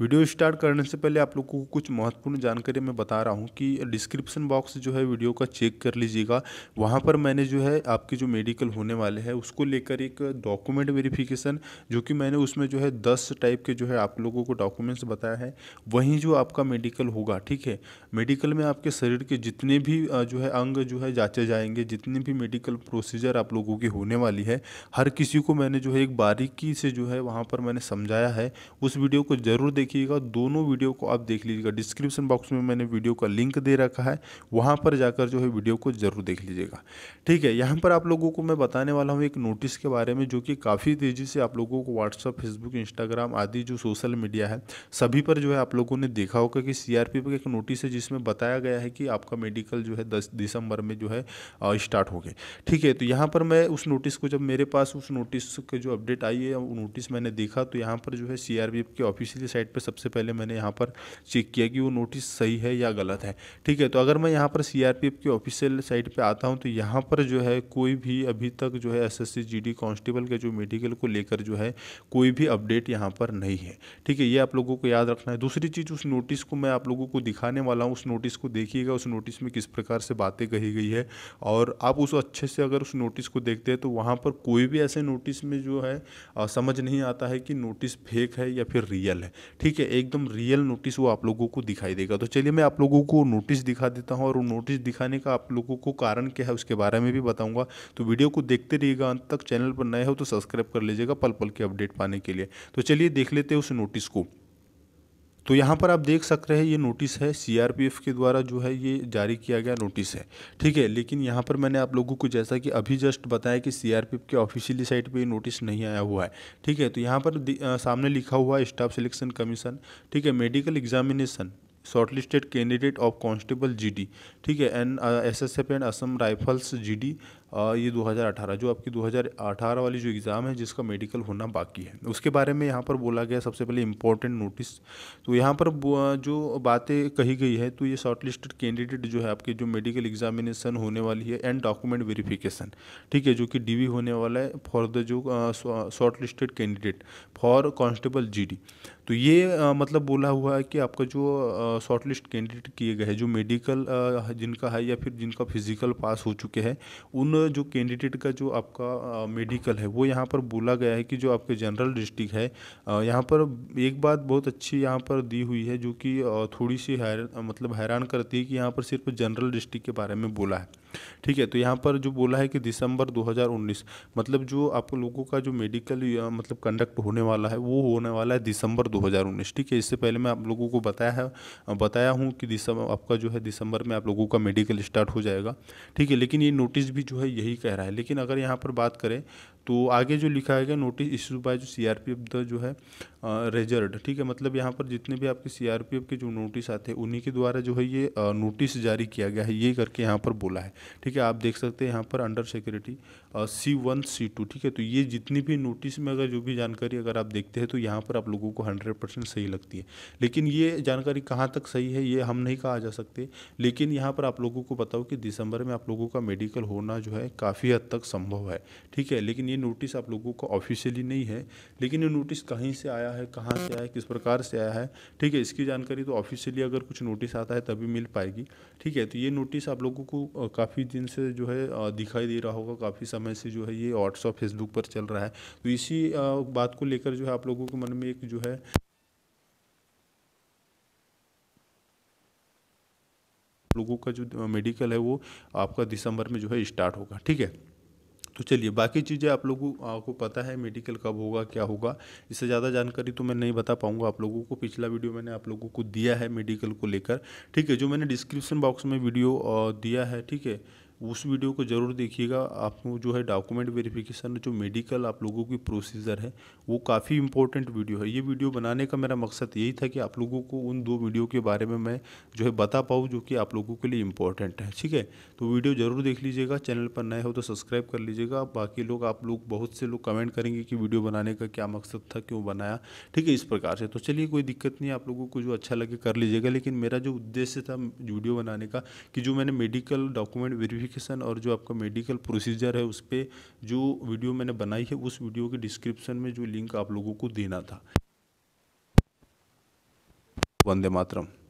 video start करने से पहले आप लोगों को कुछ महत्वपूर्ण जानकारी मैं बता रहा हूँ कि डिस्क्रिप्शन बॉक्स जो है वीडियो का चेक कर लीजिएगा वहाँ पर मैंने जो है आपके जो मेडिकल होने वाले हैं उसको लेकर एक डॉक्यूमेंट वेरिफिकेशन जो कि मैंने उसमें जो है दस टाइप के जो है आप लोगों को डॉक्यूमेंट्स बताया है वहीं जो आपका मेडिकल होगा ठीक है मेडिकल में आपके शरीर के जितने भी जो है अंग जो है जाँचे जाएंगे जितने भी मेडिकल प्रोसीजर आप लोगों की होने वाली है हर किसी को मैंने जो है एक बारीकी से जो है वहाँ पर मैंने समझाया है उस वीडियो को ज़रूर देख देखिएगा दोनों वीडियो को आप देख लीजिएगा डिस्क्रिप्शन बॉक्स में मैंने वीडियो का लिंक दे रखा है वहाँ पर जाकर जो है वीडियो को ज़रूर देख लीजिएगा ठीक है यहाँ पर आप लोगों को मैं बताने वाला हूँ एक नोटिस के बारे में जो कि काफ़ी तेज़ी से आप लोगों को व्हाट्सअप फेसबुक इंस्टाग्राम आदि जो सोशल मीडिया है सभी पर जो है आप लोगों ने देखा होगा कि सी आर पर एक नोटिस है जिसमें बताया गया है कि आपका मेडिकल जो है दस दिसंबर में जो है स्टार्ट हो गए ठीक है तो यहाँ पर मैं उस नोटिस को जब मेरे पास उस नोटिस के जो अपडेट आई है वो नोटिस मैंने देखा तो यहाँ पर जो है सी के ऑफिशियल साइट पे सबसे पहले मैंने यहाँ पर चेक किया कि वो नोटिस सही है या गलत है ठीक है तो अगर मैं यहाँ पर सी की ऑफिशियल साइट पर आता हूँ तो यहाँ पर जो है कोई भी अभी तक जो है एस एस कांस्टेबल के जो मेडिकल को लेकर जो है कोई भी अपडेट यहाँ पर नहीं है ठीक है ये आप लोगों को याद रखना है दूसरी चीज़ उस नोटिस को मैं आप लोगों को दिखाने वाला हूँ उस नोटिस को देखिएगा उस नोटिस में किस प्रकार से बातें कही गई है और आप उस अच्छे से अगर उस नोटिस को देखते हैं तो वहाँ पर कोई भी ऐसे नोटिस में जो है समझ नहीं आता है कि नोटिस फेक है या फिर रियल है ठीक ठीक है एकदम रियल नोटिस वो आप लोगों को दिखाई देगा तो चलिए मैं आप लोगों को नोटिस दिखा देता हूँ और वो नोटिस दिखाने का आप लोगों को कारण क्या है उसके बारे में भी बताऊँगा तो वीडियो को देखते रहिएगा अंत तक चैनल पर नए हो तो सब्सक्राइब कर लीजिएगा पल पल के अपडेट पाने के लिए तो चलिए देख लेते हैं उस नोटिस को तो यहाँ पर आप देख सकते हैं ये नोटिस है सीआरपीएफ के द्वारा जो है ये जारी किया गया नोटिस है ठीक है लेकिन यहाँ पर मैंने आप लोगों को जैसा कि अभी जस्ट बताया कि सीआरपीएफ के ऑफिशियली साइट पर ये नोटिस नहीं आया हुआ है ठीक है तो यहाँ पर आ, सामने लिखा हुआ है स्टाफ सिलेक्शन कमीशन ठीक है medical examination shortlisted candidate of constable GD ठीक है and S S F and Assam rifles GD ये 2018 जो आपकी 2018 वाली जो एग्ज़ाम है जिसका मेडिकल होना बाकी है उसके बारे में यहाँ पर बोला गया सबसे पहले इम्पोर्टेंट नोटिस तो यहाँ पर जो बातें कही गई है तो ये शॉर्टलिस्टेड कैंडिडेट जो है आपके जो मेडिकल एग्जामिनेशन होने वाली है एंड डॉक्यूमेंट वेरिफिकेशन ठीक है जो कि डी होने वाला है फॉर द जो shortlisted candidate for constable G तो ये आ, मतलब बोला हुआ है कि आपका जो शॉर्ट लिस्ट कैंडिडेट किए गए हैं जो मेडिकल आ, जिनका है या फिर जिनका फिजिकल पास हो चुके हैं उन जो कैंडिडेट का जो आपका मेडिकल है वो यहाँ पर बोला गया है कि जो आपके जनरल डिस्ट्रिक्ट है यहाँ पर एक बात बहुत अच्छी यहाँ पर दी हुई है जो कि थोड़ी सी है, मतलब हैरान करती है कि यहाँ पर सिर्फ जनरल डिस्ट्रिक्ट के बारे में बोला है ठीक है तो यहाँ पर जो बोला है कि दिसंबर 2019 मतलब जो आप लोगों का जो मेडिकल मतलब कंडक्ट होने वाला है वो होने वाला है दिसंबर 2019 ठीक है इससे पहले मैं आप लोगों को बताया है बताया हूँ कि दिसंबर आपका जो है दिसंबर में आप लोगों का मेडिकल स्टार्ट हो जाएगा ठीक है लेकिन ये नोटिस भी जो है है यही कह रहा है लेकिन अगर यहाँ पर बात करें तो आगे जो लिखा है नोटिस इशू बाय जो C R P F the जो है रेजर्ड ठीक है मतलब यहाँ पर जितने भी आपके सी आर पी एफ के जो नोटिस आते हैं उन्हीं के द्वारा जो है ये नोटिस जारी किया गया है ये करके यहाँ पर बोला है ठीक है आप देख सकते हैं यहाँ पर under security C one C two ठीक है तो ये जितनी भी नोटिस में अगर जो भी जानकारी अगर आप देखते हैं तो यहाँ पर आप लोगों को हंड्रेड परसेंट सही लगती है लेकिन ये जानकारी कहाँ तक सही है ये हम नहीं कहा जा सकते लेकिन यहाँ पर आप लोगों को बताओ कि दिसंबर में आप लोगों का मेडिकल होना जो है काफ़ी हद तक संभव है ठीक है लेकिन ये नोटिस आप लोगों को ऑफिशियली नहीं है लेकिन ये नोटिस कहीं से आया है कहाँ से आया है किस प्रकार से आया है ठीक है इसकी जानकारी तो ऑफिशियली अगर कुछ नोटिस आता है तभी मिल पाएगी ठीक है तो ये नोटिस आप लोगों को काफ़ी दिन से जो है दिखाई दे रहा होगा काफ़ी समय से जो है ये व्हाट्सअप फेसबुक पर चल रहा है तो इसी बात को लेकर जो है आप लोगों के मन में एक जो है लोगों का जो मेडिकल है वो आपका दिसंबर में जो है स्टार्ट होगा ठीक है तो चलिए बाकी चीज़ें आप लोगों को पता है मेडिकल कब होगा क्या होगा इससे ज़्यादा जानकारी तो मैं नहीं बता पाऊँगा आप लोगों को पिछला वीडियो मैंने आप लोगों को दिया है मेडिकल को लेकर ठीक है जो मैंने डिस्क्रिप्शन बॉक्स में वीडियो दिया है ठीक है उस वीडियो को ज़रूर देखिएगा आपको जो है डॉक्यूमेंट वेरिफिकेशन जो मेडिकल आप लोगों की प्रोसीजर है वो काफ़ी इंपॉर्टेंट वीडियो है ये वीडियो बनाने का मेरा मकसद यही था कि आप लोगों को उन दो वीडियो के बारे में मैं जो है बता पाऊँ जो कि आप लोगों के लिए इंपॉर्टेंट है ठीक है तो वीडियो ज़रूर देख लीजिएगा चैनल पर नए हो तो सब्सक्राइब कर लीजिएगा बाकी लोग आप लोग बहुत से लोग कमेंट करेंगे कि वीडियो बनाने का क्या मकसद था क्यों बनाया ठीक है इस प्रकार से तो चलिए कोई दिक्कत नहीं आप लोगों को जो अच्छा लगे कर लीजिएगा लेकिन मेरा जो उद्देश्य था वीडियो बनाने का कि जो मैंने मेडिकल डॉक्यूमेंट वेरीफिक वेरिफिकेशन और जो आपका मेडिकल प्रोसीजर है उस पर जो वीडियो मैंने बनाई है उस वीडियो के डिस्क्रिप्शन में जो लिंक आप लोगों को देना था वंदे मातरम